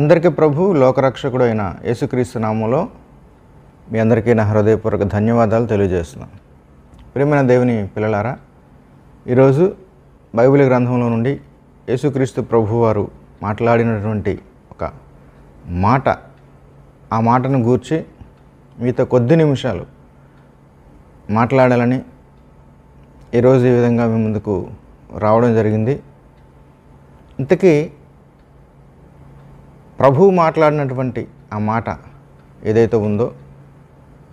అందరికీ ప్రభు లోకరక్షకుడు అయిన యేసుక్రీస్తు నామంలో మీ అందరికీ నా హృదయపూర్వక ధన్యవాదాలు తెలియజేస్తున్నాను ప్రేమైన దేవుని పిల్లలారా ఈరోజు బైబిల్ గ్రంథంలో నుండి యేసుక్రీస్తు ప్రభువారు మాట్లాడినటువంటి ఒక మాట ఆ మాటను గూర్చి మీతో కొద్ది నిమిషాలు మాట్లాడాలని ఈరోజు ఈ విధంగా మీ ముందుకు రావడం జరిగింది ఇంతకీ ప్రభువు మాట్లాడినటువంటి ఆ మాట ఏదైతే ఉందో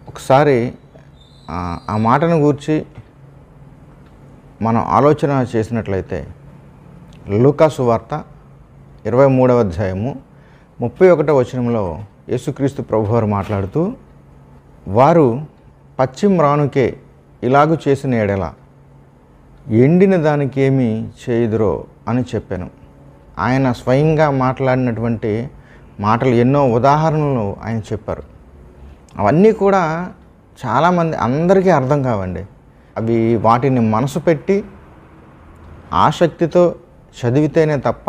ఒకసారి ఆ మాటను గూర్చి మనం ఆలోచన చేసినట్లయితే లూకాసు వార్త ఇరవై మూడవ అధ్యాయము ముప్పై ఒకటో వచనంలో యేసుక్రీస్తు ప్రభువారు మాట్లాడుతూ వారు పశ్చిమ రానుకే ఇలాగు చేసిన ఎడల ఎండిన దానికి ఏమి చేయుదురో అని చెప్పాను ఆయన స్వయంగా మాట్లాడినటువంటి మాటలు ఎన్నో ఉదాహరణలు ఆయన చెప్పారు అవన్నీ కూడా చాలామంది అందరికీ అర్థం కావండి అవి వాటిని మనసు పెట్టి ఆసక్తితో చదివితేనే తప్ప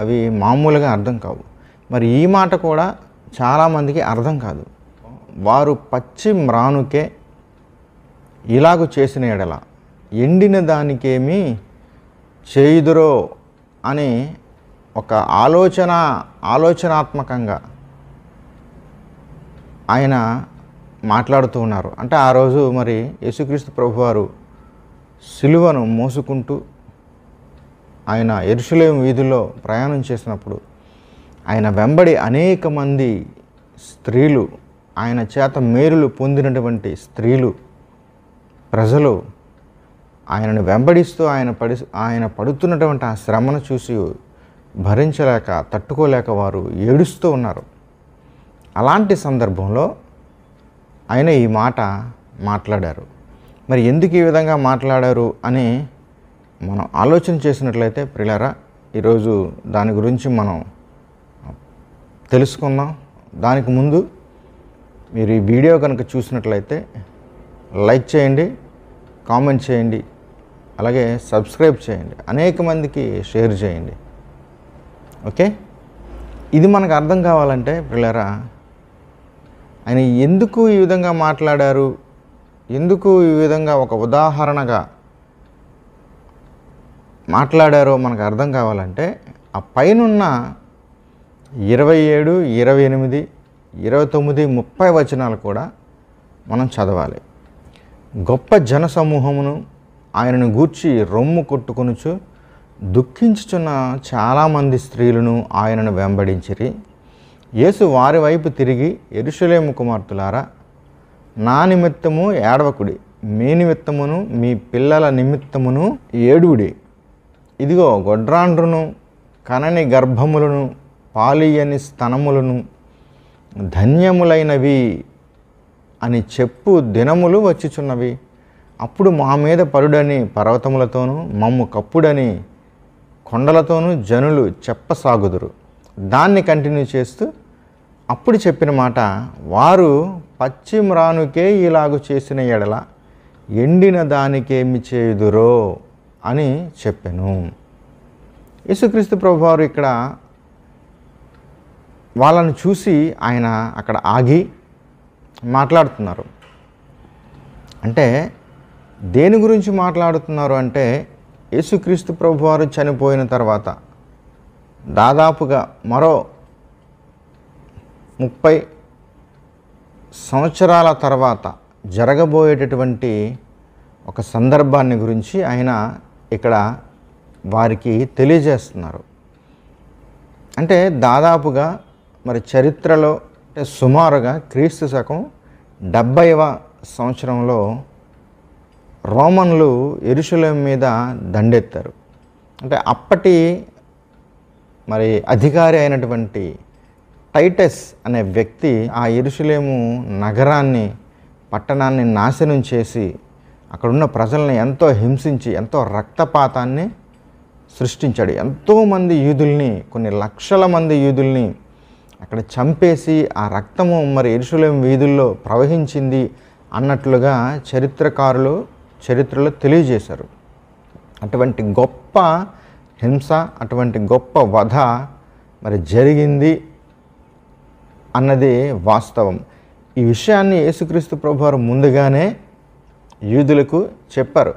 అవి మామూలుగా అర్థం కావు మరి ఈ మాట కూడా చాలామందికి అర్థం కాదు వారు పచ్చి మ్రానుకే ఇలాగు చేసిన ఎడల ఎండిన దానికేమీ చేయుదురో అని ఒక ఆలోచన ఆలోచనాత్మకంగా ఆయన మాట్లాడుతూ ఉన్నారు అంటే ఆ రోజు మరి యేసుక్రీస్తు ప్రభువారు సిలువను మోసుకుంటూ ఆయన ఎరుషులేం వీధిలో ప్రయాణం చేసినప్పుడు ఆయన వెంబడి అనేక మంది స్త్రీలు ఆయన చేత మేలులు పొందినటువంటి స్త్రీలు ప్రజలు ఆయనను వెంబడిస్తూ ఆయన పడి ఆయన పడుతున్నటువంటి ఆ శ్రమను చూసి భరించలేక తట్టుకోలేక వారు ఏడుస్తూ ఉన్నారు అలాంటి సందర్భంలో ఆయన ఈ మాట మాట్లాడారు మరి ఎందుకు ఈ విధంగా మాట్లాడారు అని మనం ఆలోచన చేసినట్లయితే ప్రిలారా ఈరోజు దాని గురించి మనం తెలుసుకుందాం దానికి ముందు మీరు ఈ వీడియో కనుక చూసినట్లయితే లైక్ చేయండి కామెంట్ చేయండి అలాగే సబ్స్క్రైబ్ చేయండి అనేక మందికి షేర్ చేయండి ఓకే ఇది మనకు అర్థం కావాలంటే పిల్లరా ఆయన ఎందుకు ఈ విధంగా మాట్లాడారు ఎందుకు ఈ విధంగా ఒక ఉదాహరణగా మాట్లాడారో మనకు అర్థం కావాలంటే ఆ పైనున్న ఇరవై ఏడు ఇరవై ఎనిమిది ఇరవై తొమ్మిది ముప్పై వచనాలు కూడా మనం చదవాలి గొప్ప జన సమూహమును ఆయనను గూర్చి రొమ్ము కొట్టుకొనుచు దుఃఖించుచున్న చాలామంది స్త్రీలను ఆయనను వెంబడించిరి యేసు వారి వైపు తిరిగి ఎరుషలేము కుమార్తెలారా నా నిమిత్తము ఏడవకుడి మీ నిమిత్తమును మీ పిల్లల నిమిత్తమును ఏడుగుడి ఇదిగో గొడ్రాండ్రును కనని గర్భములను పాలియని స్తనములను ధన్యములైనవి అని చెప్పు దినములు వచ్చిచున్నవి అప్పుడు మా మీద పరుడని పర్వతములతోనూ మమ్ము కప్పుడని కొండలతోనూ జనులు చెప్పసాగుదురు దాన్ని కంటిన్యూ చేస్తూ అప్పుడు చెప్పిన మాట వారు పశ్చిమరానుకే ఇలాగు చేసిన ఎడల ఎండిన దానికేమి చేయుదురో అని చెప్పాను యేసుక్రీస్తు ప్రభువారు ఇక్కడ వాళ్ళను చూసి ఆయన అక్కడ ఆగి మాట్లాడుతున్నారు అంటే దేని గురించి మాట్లాడుతున్నారు అంటే యేసుక్రీస్తు ప్రభువారు చనిపోయిన తర్వాత దాదాపుగా మరో ముప్పై సంవత్సరాల తర్వాత జరగబోయేటటువంటి ఒక సందర్భాన్ని గురించి ఆయన ఇక్కడ వారికి తెలియజేస్తున్నారు అంటే దాదాపుగా మరి చరిత్రలో సుమారుగా క్రీస్తు శకం డెబ్బైవ సంవత్సరంలో రోమన్లు ఎరుసలేం మీద దండెత్తారు అంటే అప్పటి మరి అధికారి అయినటువంటి టైటస్ అనే వ్యక్తి ఆ ఎరుసలేము నగరాన్ని పట్టణాన్ని నాశనం చేసి అక్కడున్న ప్రజల్ని ఎంతో హింసించి ఎంతో రక్తపాతాన్ని సృష్టించాడు ఎంతోమంది యూదుల్ని కొన్ని లక్షల మంది యూదుల్ని అక్కడ చంపేసి ఆ రక్తము మరి ఎరుసలేం వీధుల్లో ప్రవహించింది అన్నట్లుగా చరిత్రకారులు చరిత్రలో తెలియజేశారు అటువంటి గొప్ప హింస అటువంటి గొప్ప వధ మరి జరిగింది అన్నది వాస్తవం ఈ విషయాన్ని యేసుక్రీస్తు ప్రభువారు ముందుగానే యూదులకు చెప్పారు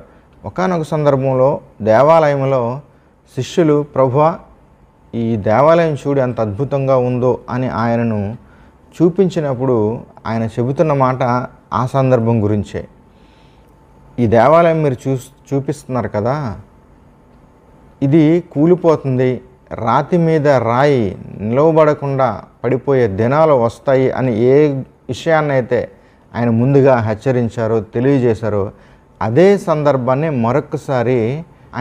ఒకనొక సందర్భంలో దేవాలయంలో శిష్యులు ప్రభువ ఈ దేవాలయం చూడు ఎంత అద్భుతంగా ఉందో అని ఆయనను చూపించినప్పుడు ఆయన చెబుతున్న మాట ఆ సందర్భం గురించే ఈ దేవాలయం మీరు చూ చూపిస్తున్నారు కదా ఇది కూలిపోతుంది రాతి మీద రాయి నిలవబడకుండా పడిపోయే దినాలు వస్తాయి అని ఏ విషయాన్నైతే ఆయన ముందుగా హెచ్చరించారో తెలియజేశారో అదే సందర్భాన్ని మరొకసారి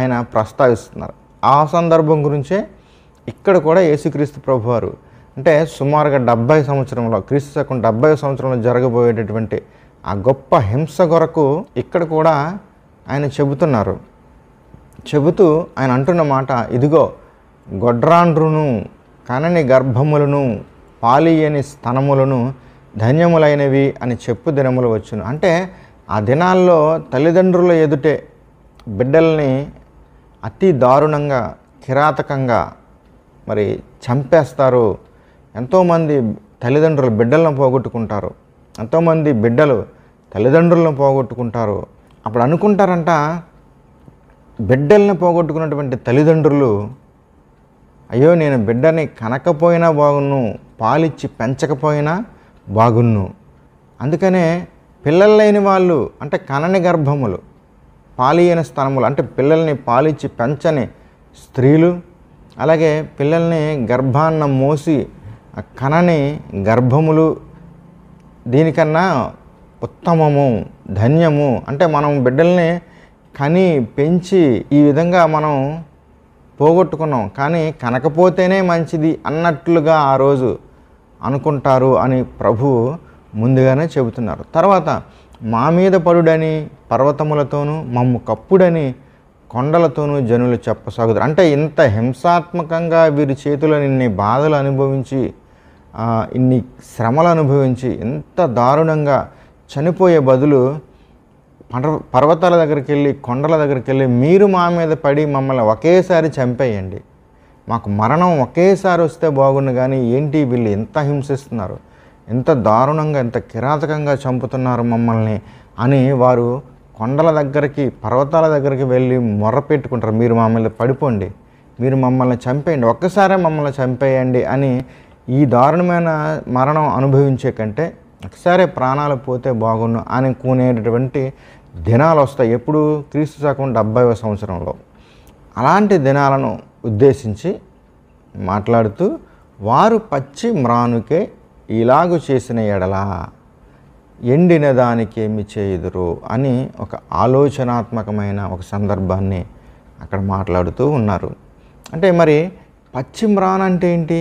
ఆయన ప్రస్తావిస్తున్నారు ఆ సందర్భం గురించే ఇక్కడ కూడా యేసుక్రీస్తు ప్రభువారు అంటే సుమారుగా డెబ్బై సంవత్సరంలో క్రీస్తు శకం డెబ్బై సంవత్సరంలో జరగబోయేటటువంటి ఆ గొప్ప హింస కొరకు ఇక్కడ కూడా ఆయన చెబుతున్నారు చెబుతూ ఆయన అంటున్న మాట ఇదిగో గొడ్రాండ్రును కనని గర్భములను పాలియని స్థనములను ధన్యములైనవి అని చెప్పు దినములు వచ్చును అంటే ఆ దినాల్లో తల్లిదండ్రుల ఎదుటే బిడ్డల్ని అతి దారుణంగా కిరాతకంగా మరి చంపేస్తారు ఎంతోమంది తల్లిదండ్రులు బిడ్డలను పోగొట్టుకుంటారు ఎంతోమంది బిడ్డలు తల్లిదండ్రులను పోగొట్టుకుంటారో అప్పుడు అనుకుంటారంట బిడ్డల్ని పోగొట్టుకున్నటువంటి తల్లిదండ్రులు అయ్యో నేను బిడ్డని కనకపోయినా బాగున్ను పాలిచ్చి పెంచకపోయినా బాగున్ను అందుకనే పిల్లలు లేని వాళ్ళు అంటే కనని గర్భములు పాలియైన స్థలములు అంటే పిల్లల్ని పాలిచ్చి పెంచని స్త్రీలు అలాగే పిల్లల్ని గర్భాన్న మోసి కనని గర్భములు దీనికన్నా ఉత్తమము ధన్యము అంటే మనం బిడ్డల్ని కని పెంచి ఈ విధంగా మనం పోగొట్టుకున్నాం కానీ కనకపోతేనే మంచిది అన్నట్లుగా ఆ రోజు అనుకుంటారు అని ప్రభు ముందుగానే చెబుతున్నారు తర్వాత మా మీద పడుడని పర్వతములతోనూ మమ్ము కప్పుడని కొండలతోనూ జనులు చెప్పసాగుతారు అంటే ఇంత హింసాత్మకంగా వీరి చేతిలో ఇన్ని బాధలు అనుభవించి ఇన్ని శ్రమలు అనుభవించి ఇంత దారుణంగా చనిపోయే బదులు పర్వతాల దగ్గరికి వెళ్ళి కొండల దగ్గరికి వెళ్ళి మీరు మా మీద పడి మమ్మల్ని ఒకేసారి చంపేయండి మాకు మరణం ఒకేసారి వస్తే బాగుండు కానీ ఏంటి వీళ్ళు ఎంత హింసిస్తున్నారు ఎంత దారుణంగా ఎంత కిరాతకంగా చంపుతున్నారు మమ్మల్ని అని వారు కొండల దగ్గరికి పర్వతాల దగ్గరికి వెళ్ళి మొర్ర పెట్టుకుంటారు మీరు మీద పడిపోండి మీరు మమ్మల్ని చంపేయండి ఒక్కసారే మమ్మల్ని చంపేయండి అని ఈ దారుణమైన మరణం అనుభవించే కంటే ఒకసారి ప్రాణాలు పోతే బాగుండు అని కూనేటటువంటి దినాలు వస్తాయి ఎప్పుడు క్రీస్తు శాఖం డెబ్బైవ సంవత్సరంలో అలాంటి దినాలను ఉద్దేశించి మాట్లాడుతూ వారు పచ్చి మ్రానుకే ఇలాగు చేసిన ఎడల ఎండిన దానికి ఏమి చేయుదురు అని ఒక ఆలోచనాత్మకమైన ఒక సందర్భాన్ని అక్కడ మాట్లాడుతూ ఉన్నారు అంటే మరి పచ్చి మ్రాన్ అంటే ఏంటి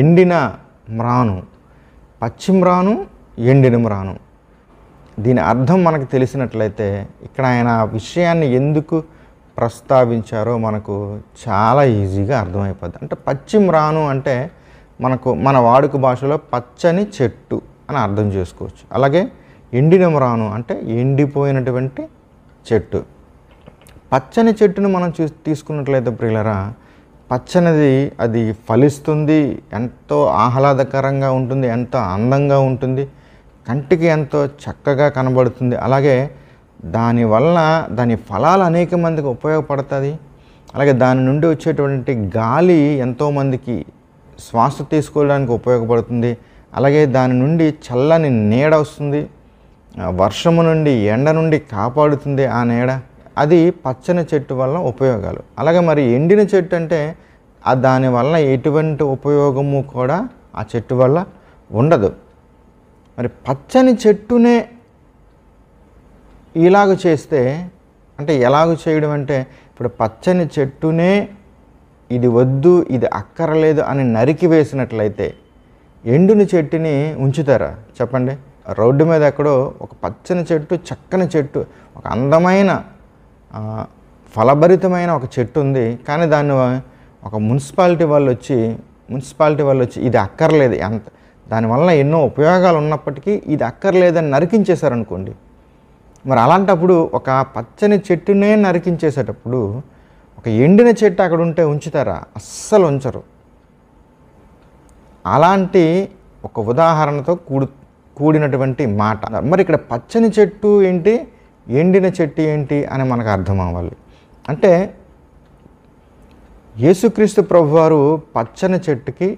ఎండిన మ్రాను పశ్చిమ్రాను రాను దీని అర్థం మనకు తెలిసినట్లయితే ఇక్కడ ఆయన విషయాన్ని ఎందుకు ప్రస్తావించారో మనకు చాలా ఈజీగా అర్థమైపోద్ది అంటే రాను అంటే మనకు మన వాడుక భాషలో పచ్చని చెట్టు అని అర్థం చేసుకోవచ్చు అలాగే రాను అంటే ఎండిపోయినటువంటి చెట్టు పచ్చని చెట్టును మనం చూ తీసుకున్నట్లయితే ప్రియులరా పచ్చనిది అది ఫలిస్తుంది ఎంతో ఆహ్లాదకరంగా ఉంటుంది ఎంతో అందంగా ఉంటుంది కంటికి ఎంతో చక్కగా కనబడుతుంది అలాగే దానివల్ల దాని ఫలాలు అనేక మందికి ఉపయోగపడుతుంది అలాగే దాని నుండి వచ్చేటువంటి గాలి ఎంతోమందికి శ్వాస తీసుకోవడానికి ఉపయోగపడుతుంది అలాగే దాని నుండి చల్లని నీడ వస్తుంది వర్షము నుండి ఎండ నుండి కాపాడుతుంది ఆ నీడ అది పచ్చని చెట్టు వల్ల ఉపయోగాలు అలాగే మరి ఎండిన చెట్టు అంటే దానివల్ల ఎటువంటి ఉపయోగము కూడా ఆ చెట్టు వల్ల ఉండదు మరి పచ్చని చెట్టునే ఇలాగ చేస్తే అంటే ఎలాగ చేయడం అంటే ఇప్పుడు పచ్చని చెట్టునే ఇది వద్దు ఇది అక్కరలేదు అని నరికి వేసినట్లయితే ఎండుని చెట్టుని ఉంచుతారా చెప్పండి రోడ్డు మీద ఎక్కడో ఒక పచ్చని చెట్టు చక్కని చెట్టు ఒక అందమైన ఫలభరితమైన ఒక చెట్టు ఉంది కానీ దాన్ని ఒక మున్సిపాలిటీ వాళ్ళు వచ్చి మున్సిపాలిటీ వాళ్ళు వచ్చి ఇది అక్కర్లేదు ఎంత దానివల్ల ఎన్నో ఉపయోగాలు ఉన్నప్పటికీ ఇది అక్కర్లేదని నరికించేశారనుకోండి మరి అలాంటప్పుడు ఒక పచ్చని చెట్టునే నరికించేసేటప్పుడు ఒక ఎండిన చెట్టు అక్కడ ఉంటే ఉంచుతారా అస్సలు ఉంచరు అలాంటి ఒక ఉదాహరణతో కూడు కూడినటువంటి మాట మరి ఇక్కడ పచ్చని చెట్టు ఏంటి ఎండిన చెట్టు ఏంటి అని మనకు అర్థం అవ్వాలి అంటే యేసుక్రీస్తు ప్రభువారు పచ్చని చెట్టుకి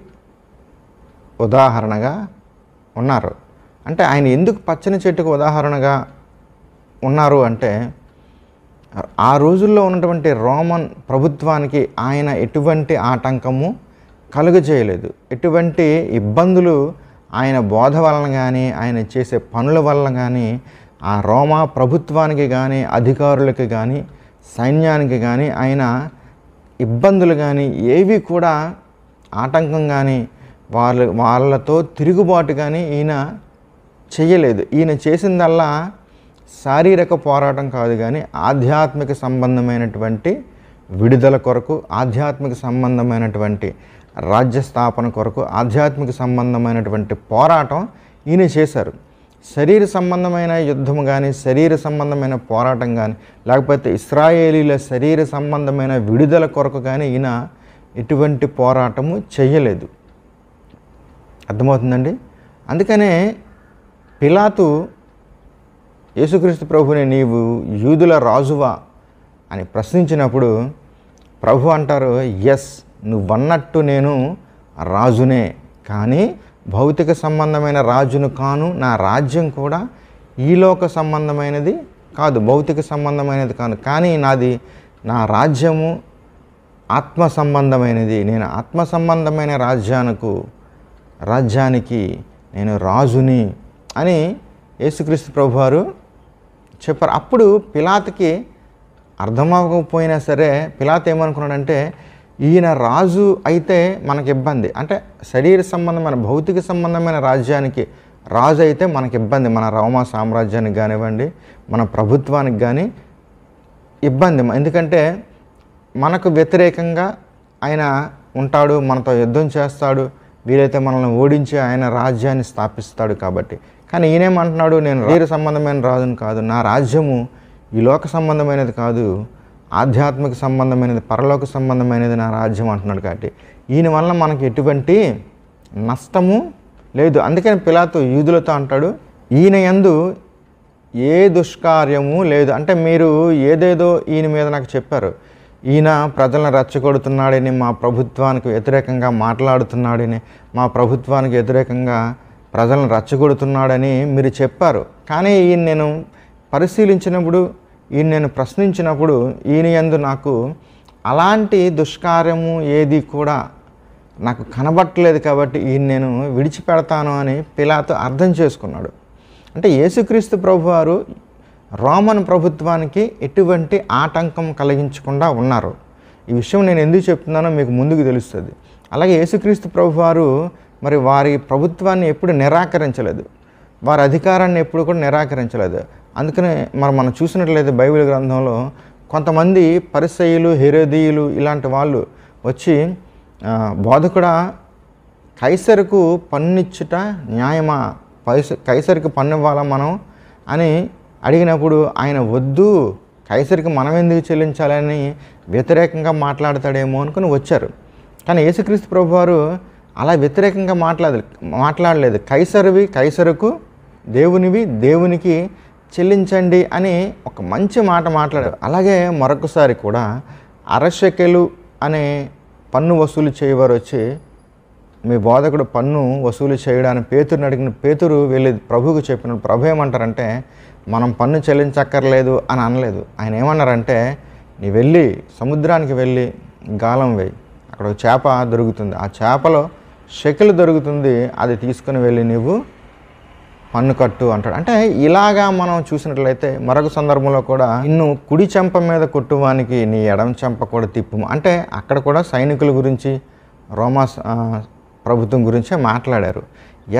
ఉదాహరణగా ఉన్నారు అంటే ఆయన ఎందుకు పచ్చని చెట్టుకు ఉదాహరణగా ఉన్నారు అంటే ఆ రోజుల్లో ఉన్నటువంటి రోమన్ ప్రభుత్వానికి ఆయన ఎటువంటి ఆటంకము కలుగజేయలేదు ఎటువంటి ఇబ్బందులు ఆయన బోధ వలన కానీ ఆయన చేసే పనుల వలన కానీ ఆ రోమా ప్రభుత్వానికి కానీ అధికారులకి కానీ సైన్యానికి కానీ ఆయన ఇబ్బందులు కానీ ఏవి కూడా ఆటంకం కానీ వాళ్ళు వాళ్ళతో తిరుగుబాటు కానీ ఈయన చేయలేదు ఈయన చేసిందల్లా శారీరక పోరాటం కాదు కానీ ఆధ్యాత్మిక సంబంధమైనటువంటి విడుదల కొరకు ఆధ్యాత్మిక సంబంధమైనటువంటి రాజ్య స్థాపన కొరకు ఆధ్యాత్మిక సంబంధమైనటువంటి పోరాటం ఈయన చేశారు శరీర సంబంధమైన యుద్ధం కానీ శరీర సంబంధమైన పోరాటం కానీ లేకపోతే ఇస్రాయేలీల శరీర సంబంధమైన విడుదల కొరకు కానీ ఈయన ఎటువంటి పోరాటము చేయలేదు అర్థమవుతుందండి అందుకనే పిలాతు యేసుక్రీస్తు ప్రభుని నీవు యూదుల రాజువా అని ప్రశ్నించినప్పుడు ప్రభు అంటారు ఎస్ నువ్వన్నట్టు నేను రాజునే కానీ భౌతిక సంబంధమైన రాజును కాను నా రాజ్యం కూడా ఈలోక సంబంధమైనది కాదు భౌతిక సంబంధమైనది కాను కానీ నాది నా రాజ్యము ఆత్మ సంబంధమైనది నేను ఆత్మ సంబంధమైన రాజ్యానికి రాజ్యానికి నేను రాజుని అని యేసుక్రీస్తు ప్రభువారు చెప్పారు అప్పుడు పిలాతకి అర్థమవకపోయినా సరే పిలాత్ ఏమనుకున్నాడంటే ఈయన రాజు అయితే మనకి ఇబ్బంది అంటే శరీర సంబంధమైన భౌతిక సంబంధమైన రాజ్యానికి రాజు అయితే మనకి ఇబ్బంది మన రోమ సామ్రాజ్యానికి కానివ్వండి మన ప్రభుత్వానికి కానీ ఇబ్బంది ఎందుకంటే మనకు వ్యతిరేకంగా ఆయన ఉంటాడు మనతో యుద్ధం చేస్తాడు వీలైతే మనల్ని ఓడించి ఆయన రాజ్యాన్ని స్థాపిస్తాడు కాబట్టి కానీ ఈయనేమంటున్నాడు నేను వీర సంబంధమైన రాజును కాదు నా రాజ్యము ఈ లోక సంబంధమైనది కాదు ఆధ్యాత్మిక సంబంధమైనది పరలోక సంబంధమైనది నా రాజ్యం అంటున్నాడు కాబట్టి ఈయన వల్ల మనకి ఎటువంటి నష్టము లేదు అందుకని పిలాతో యూదులతో అంటాడు ఈయన ఎందు ఏ దుష్కార్యము లేదు అంటే మీరు ఏదేదో ఈయన మీద నాకు చెప్పారు ఈయన ప్రజలను రెచ్చగొడుతున్నాడని మా ప్రభుత్వానికి వ్యతిరేకంగా మాట్లాడుతున్నాడని మా ప్రభుత్వానికి వ్యతిరేకంగా ప్రజలను రెచ్చగొడుతున్నాడని మీరు చెప్పారు కానీ ఈయన నేను పరిశీలించినప్పుడు ఈయన నేను ప్రశ్నించినప్పుడు ఈయన ఎందు నాకు అలాంటి దుష్కార్యము ఏది కూడా నాకు కనబట్టలేదు కాబట్టి ఈయన నేను విడిచిపెడతాను అని పిలాతో అర్థం చేసుకున్నాడు అంటే యేసుక్రీస్తు ప్రభువారు రోమన్ ప్రభుత్వానికి ఎటువంటి ఆటంకం కలిగించకుండా ఉన్నారు ఈ విషయం నేను ఎందుకు చెప్తున్నానో మీకు ముందుకు తెలుస్తుంది అలాగే యేసుక్రీస్తు ప్రభువారు మరి వారి ప్రభుత్వాన్ని ఎప్పుడు నిరాకరించలేదు వారి అధికారాన్ని ఎప్పుడు కూడా నిరాకరించలేదు అందుకనే మనం మనం చూసినట్లయితే బైబిల్ గ్రంథంలో కొంతమంది పరిసయులు హెరోదీయులు ఇలాంటి వాళ్ళు వచ్చి బోధకుడ కైసరుకు పన్నిచ్చుట న్యాయమా పైస కైసరికి పన్ను ఇవ్వాలా మనం అని అడిగినప్పుడు ఆయన వద్దు కైసరికి మనం ఎందుకు చెల్లించాలని వ్యతిరేకంగా మాట్లాడతాడేమో అనుకుని వచ్చారు కానీ యేసుక్రీస్తు ప్రభు వారు అలా వ్యతిరేకంగా మాట్లాడలేదు మాట్లాడలేదు కైసరువి కైసరుకు దేవునివి దేవునికి చెల్లించండి అని ఒక మంచి మాట మాట్లాడారు అలాగే మరొకసారి కూడా అరశకెలు అనే పన్ను వసూలు చేయవారు వచ్చి మీ బోధకుడు పన్ను వసూలు చేయడానికి పేతురుని అడిగిన పేతురు వెళ్ళి ప్రభువుకు చెప్పిన ప్రభు ఏమంటారంటే మనం పన్ను చెల్లించక్కర్లేదు అని అనలేదు ఆయన ఏమన్నారంటే నీ వెళ్ళి సముద్రానికి వెళ్ళి గాలం వేయి అక్కడ చేప దొరుకుతుంది ఆ చేపలో శకలు దొరుకుతుంది అది తీసుకుని వెళ్ళి నీవు పన్ను కట్టు అంటాడు అంటే ఇలాగా మనం చూసినట్లయితే మరొక సందర్భంలో కూడా నిన్ను కుడి చెంప మీద కొట్టువానికి నీ ఎడం చెంప కూడా తిప్పు అంటే అక్కడ కూడా సైనికుల గురించి రోమా ప్రభుత్వం గురించే మాట్లాడారు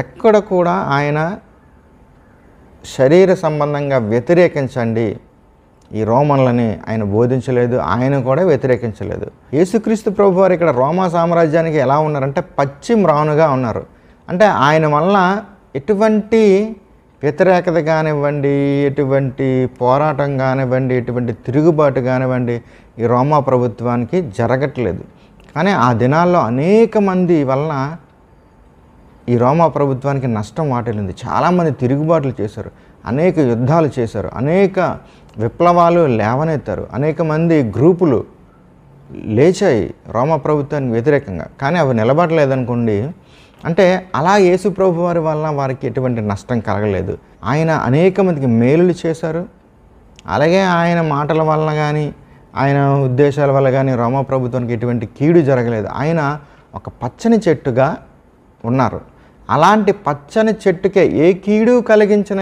ఎక్కడ కూడా ఆయన శరీర సంబంధంగా వ్యతిరేకించండి ఈ రోమన్లని ఆయన బోధించలేదు ఆయన కూడా వ్యతిరేకించలేదు యేసుక్రీస్తు ప్రభు వారు ఇక్కడ రోమా సామ్రాజ్యానికి ఎలా ఉన్నారంటే పశ్చిమ రానుగా ఉన్నారు అంటే ఆయన వల్ల ఎటువంటి వ్యతిరేకత కానివ్వండి ఎటువంటి పోరాటం కానివ్వండి ఎటువంటి తిరుగుబాటు కానివ్వండి ఈ రోమా ప్రభుత్వానికి జరగట్లేదు కానీ ఆ దినాల్లో అనేక మంది వలన ఈ రోమా ప్రభుత్వానికి నష్టం వాటిల్లింది చాలామంది తిరుగుబాట్లు చేశారు అనేక యుద్ధాలు చేశారు అనేక విప్లవాలు లేవనెత్తారు అనేక మంది గ్రూపులు లేచాయి రోమా ప్రభుత్వానికి వ్యతిరేకంగా కానీ అవి నిలబడలేదనుకోండి అంటే అలా యేసుప్రభు వారి వలన వారికి ఎటువంటి నష్టం కలగలేదు ఆయన అనేక మందికి మేలులు చేశారు అలాగే ఆయన మాటల వలన కానీ ఆయన ఉద్దేశాల వల్ల కానీ రోమా ప్రభుత్వానికి ఎటువంటి కీడు జరగలేదు ఆయన ఒక పచ్చని చెట్టుగా ఉన్నారు అలాంటి పచ్చని చెట్టుకే ఏ కీడు కలిగించిన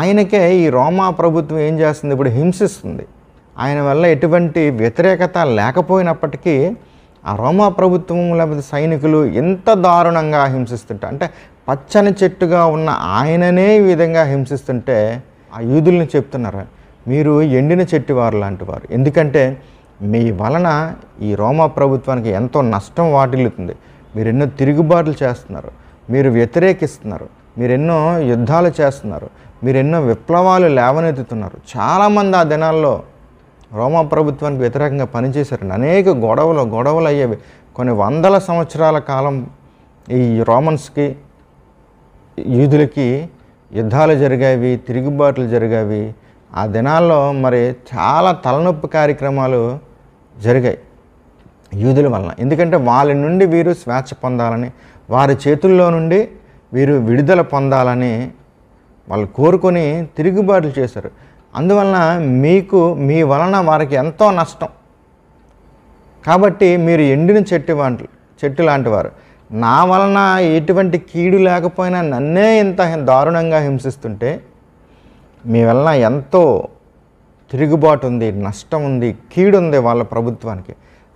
ఆయనకే ఈ రోమా ప్రభుత్వం ఏం చేస్తుంది ఇప్పుడు హింసిస్తుంది ఆయన వల్ల ఎటువంటి వ్యతిరేకత లేకపోయినప్పటికీ ఆ రోమా ప్రభుత్వం లేకపోతే సైనికులు ఎంత దారుణంగా హింసిస్తుంటే అంటే పచ్చని చెట్టుగా ఉన్న ఆయననే ఈ విధంగా హింసిస్తుంటే ఆ యూదుల్ని చెప్తున్నారు మీరు ఎండిన చెట్టు వారు లాంటి వారు ఎందుకంటే మీ వలన ఈ రోమా ప్రభుత్వానికి ఎంతో నష్టం వాటిల్లుతుంది మీరు ఎన్నో తిరుగుబాట్లు చేస్తున్నారు మీరు వ్యతిరేకిస్తున్నారు మీరెన్నో యుద్ధాలు చేస్తున్నారు మీరెన్నో విప్లవాలు లేవనెత్తుతున్నారు చాలామంది ఆ దినాల్లో రోమా ప్రభుత్వానికి వ్యతిరేకంగా పనిచేశారు అనేక గొడవలు గొడవలు అయ్యేవి కొన్ని వందల సంవత్సరాల కాలం ఈ రోమన్స్కి యూదులకి యుద్ధాలు జరిగాయి తిరుగుబాట్లు జరిగాయి ఆ దినాల్లో మరి చాలా తలనొప్పి కార్యక్రమాలు జరిగాయి యూదుల వలన ఎందుకంటే వాళ్ళ నుండి వీరు స్వేచ్ఛ పొందాలని వారి చేతుల్లో నుండి వీరు విడుదల పొందాలని వాళ్ళు కోరుకొని తిరుగుబాట్లు చేశారు అందువలన మీకు మీ వలన వారికి ఎంతో నష్టం కాబట్టి మీరు ఎండిన చెట్టు వంటి చెట్టు లాంటివారు నా వలన ఎటువంటి కీడు లేకపోయినా నన్నే ఇంత దారుణంగా హింసిస్తుంటే మీ వలన ఎంతో తిరుగుబాటు ఉంది నష్టం ఉంది కీడు ఉంది వాళ్ళ ప్రభుత్వానికి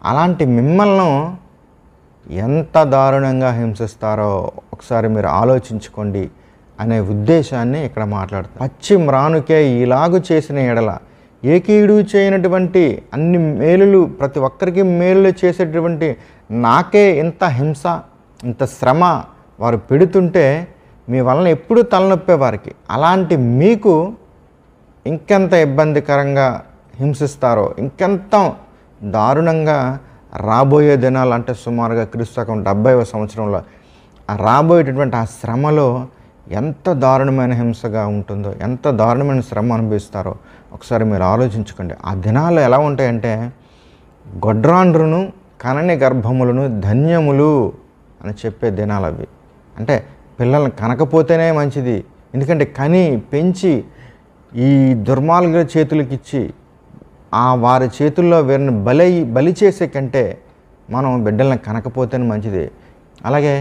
అలాంటి మిమ్మల్ని ఎంత దారుణంగా హింసిస్తారో ఒకసారి మీరు ఆలోచించుకోండి అనే ఉద్దేశాన్ని ఇక్కడ మాట్లాడుతారు పచ్చి రానుకే ఇలాగు చేసిన ఎడల ఏకీడు చేయనటువంటి అన్ని మేలులు ప్రతి ఒక్కరికి మేలులు చేసేటటువంటి నాకే ఇంత హింస ఇంత శ్రమ వారు పెడుతుంటే మీ వలన ఎప్పుడూ తలనొప్పే వారికి అలాంటి మీకు ఇంకెంత ఇబ్బందికరంగా హింసిస్తారో ఇంకెంత దారుణంగా రాబోయే దినాలు అంటే సుమారుగా క్రీస్తుకం డెబ్బైవ సంవత్సరంలో రాబోయేటటువంటి ఆ శ్రమలో ఎంత దారుణమైన హింసగా ఉంటుందో ఎంత దారుణమైన శ్రమ అనుభవిస్తారో ఒకసారి మీరు ఆలోచించుకోండి ఆ దినాలు ఎలా ఉంటాయంటే గొడ్రాండ్రును కనని గర్భములను ధన్యములు అని చెప్పే దినాలు అవి అంటే పిల్లల్ని కనకపోతేనే మంచిది ఎందుకంటే కని పెంచి ఈ దుర్మార్గుల చేతులకిచ్చి ఆ వారి చేతుల్లో వీరిని బలి బలి చేసే కంటే మనం బిడ్డలను కనకపోతేనే మంచిది అలాగే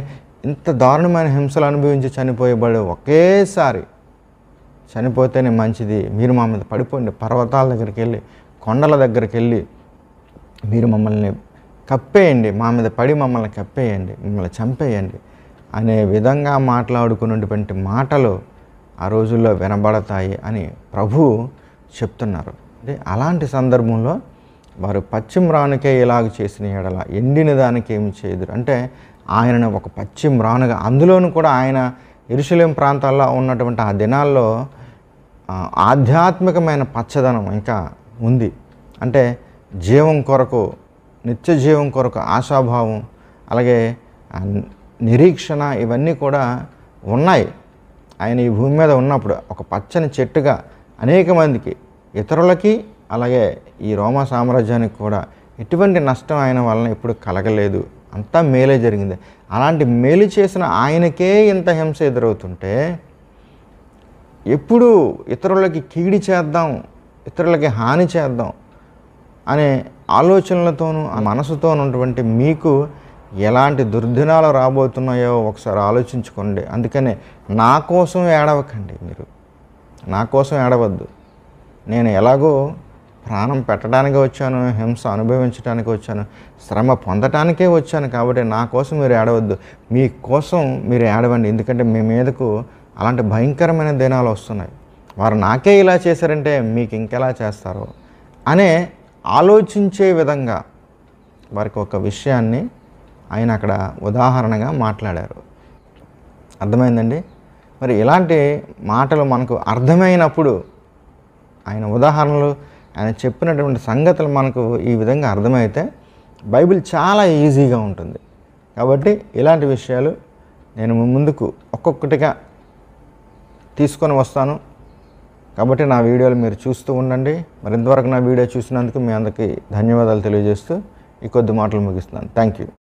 ఇంత దారుణమైన హింసలు అనుభవించి చనిపోయబడి ఒకేసారి చనిపోతేనే మంచిది మీరు మా మీద పడిపోండి పర్వతాల దగ్గరికి వెళ్ళి కొండల దగ్గరికి వెళ్ళి మీరు మమ్మల్ని కప్పేయండి మా మీద పడి మమ్మల్ని కప్పేయండి మిమ్మల్ని చంపేయండి అనే విధంగా మాట్లాడుకున్నటువంటి మాటలు ఆ రోజుల్లో వినబడతాయి అని ప్రభు చెప్తున్నారు అంటే అలాంటి సందర్భంలో వారు పశ్చిమ రానికే ఇలాగ చేసిన ఎడల ఎండిన దానికి ఏమి చేయదురు అంటే ఆయనను ఒక పచ్చి మ్రానుగా అందులోనూ కూడా ఆయన ఇరుషులేం ప్రాంతాల్లో ఉన్నటువంటి ఆ దినాల్లో ఆధ్యాత్మికమైన పచ్చదనం ఇంకా ఉంది అంటే జీవం కొరకు నిత్య జీవం కొరకు ఆశాభావం అలాగే నిరీక్షణ ఇవన్నీ కూడా ఉన్నాయి ఆయన ఈ భూమి మీద ఉన్నప్పుడు ఒక పచ్చని చెట్టుగా అనేక మందికి ఇతరులకి అలాగే ఈ రోమా సామ్రాజ్యానికి కూడా ఎటువంటి నష్టం ఆయన వలన ఇప్పుడు కలగలేదు అంతా మేలే జరిగింది అలాంటి మేలు చేసిన ఆయనకే ఇంత హింస ఎదురవుతుంటే ఎప్పుడు ఇతరులకి కీడి చేద్దాం ఇతరులకి హాని చేద్దాం అనే ఆలోచనలతోనూ మనసుతో ఉన్నటువంటి మీకు ఎలాంటి దుర్దినాలు రాబోతున్నాయో ఒకసారి ఆలోచించుకోండి అందుకనే నా కోసం ఏడవకండి మీరు నా కోసం ఏడవద్దు నేను ఎలాగో ప్రాణం పెట్టడానికి వచ్చాను హింస అనుభవించడానికి వచ్చాను శ్రమ పొందటానికే వచ్చాను కాబట్టి నా కోసం మీరు ఏడవద్దు మీ కోసం మీరు ఏడవండి ఎందుకంటే మీ మీదకు అలాంటి భయంకరమైన దినాలు వస్తున్నాయి వారు నాకే ఇలా చేశారంటే మీకు ఇంకెలా చేస్తారు అనే ఆలోచించే విధంగా వారికి ఒక విషయాన్ని ఆయన అక్కడ ఉదాహరణగా మాట్లాడారు అర్థమైందండి మరి ఇలాంటి మాటలు మనకు అర్థమైనప్పుడు ఆయన ఉదాహరణలు ఆయన చెప్పినటువంటి సంగతులు మనకు ఈ విధంగా అర్థమైతే బైబిల్ చాలా ఈజీగా ఉంటుంది కాబట్టి ఇలాంటి విషయాలు నేను ముందుకు ఒక్కొక్కటిగా తీసుకొని వస్తాను కాబట్టి నా వీడియోలు మీరు చూస్తూ ఉండండి మరింతవరకు నా వీడియో చూసినందుకు మీ అందరికీ ధన్యవాదాలు తెలియజేస్తూ ఈ కొద్ది మాటలు ముగిస్తున్నాను థ్యాంక్ యూ